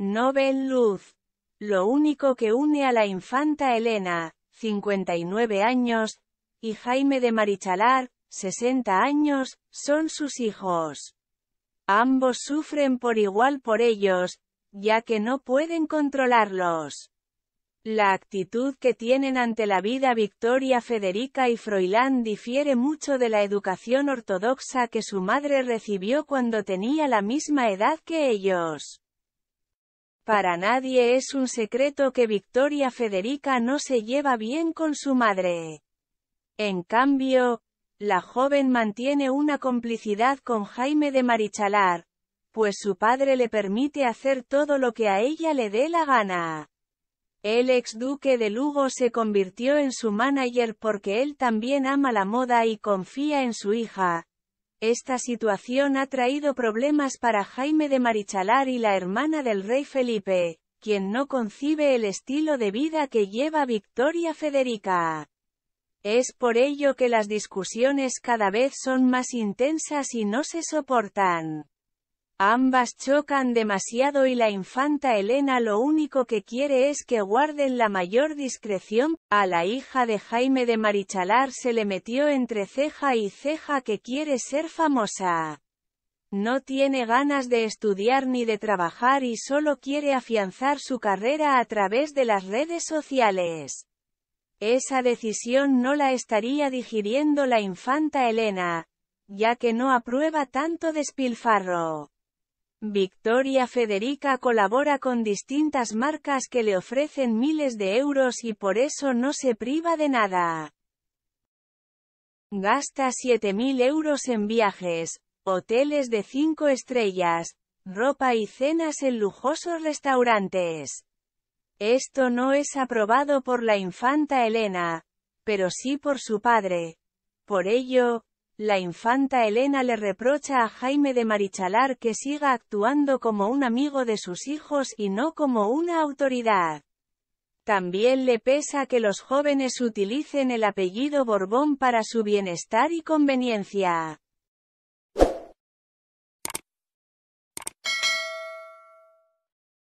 No ven luz. Lo único que une a la infanta Elena, 59 años, y Jaime de Marichalar, 60 años, son sus hijos. Ambos sufren por igual por ellos, ya que no pueden controlarlos. La actitud que tienen ante la vida Victoria Federica y Froilán difiere mucho de la educación ortodoxa que su madre recibió cuando tenía la misma edad que ellos. Para nadie es un secreto que Victoria Federica no se lleva bien con su madre. En cambio, la joven mantiene una complicidad con Jaime de Marichalar, pues su padre le permite hacer todo lo que a ella le dé la gana. El ex duque de Lugo se convirtió en su manager porque él también ama la moda y confía en su hija, esta situación ha traído problemas para Jaime de Marichalar y la hermana del rey Felipe, quien no concibe el estilo de vida que lleva Victoria Federica. Es por ello que las discusiones cada vez son más intensas y no se soportan. Ambas chocan demasiado y la infanta Elena lo único que quiere es que guarden la mayor discreción. A la hija de Jaime de Marichalar se le metió entre ceja y ceja que quiere ser famosa. No tiene ganas de estudiar ni de trabajar y solo quiere afianzar su carrera a través de las redes sociales. Esa decisión no la estaría digiriendo la infanta Elena, ya que no aprueba tanto despilfarro. Victoria Federica colabora con distintas marcas que le ofrecen miles de euros y por eso no se priva de nada. Gasta 7.000 euros en viajes, hoteles de 5 estrellas, ropa y cenas en lujosos restaurantes. Esto no es aprobado por la infanta Elena, pero sí por su padre. Por ello, la infanta Elena le reprocha a Jaime de Marichalar que siga actuando como un amigo de sus hijos y no como una autoridad. También le pesa que los jóvenes utilicen el apellido Borbón para su bienestar y conveniencia.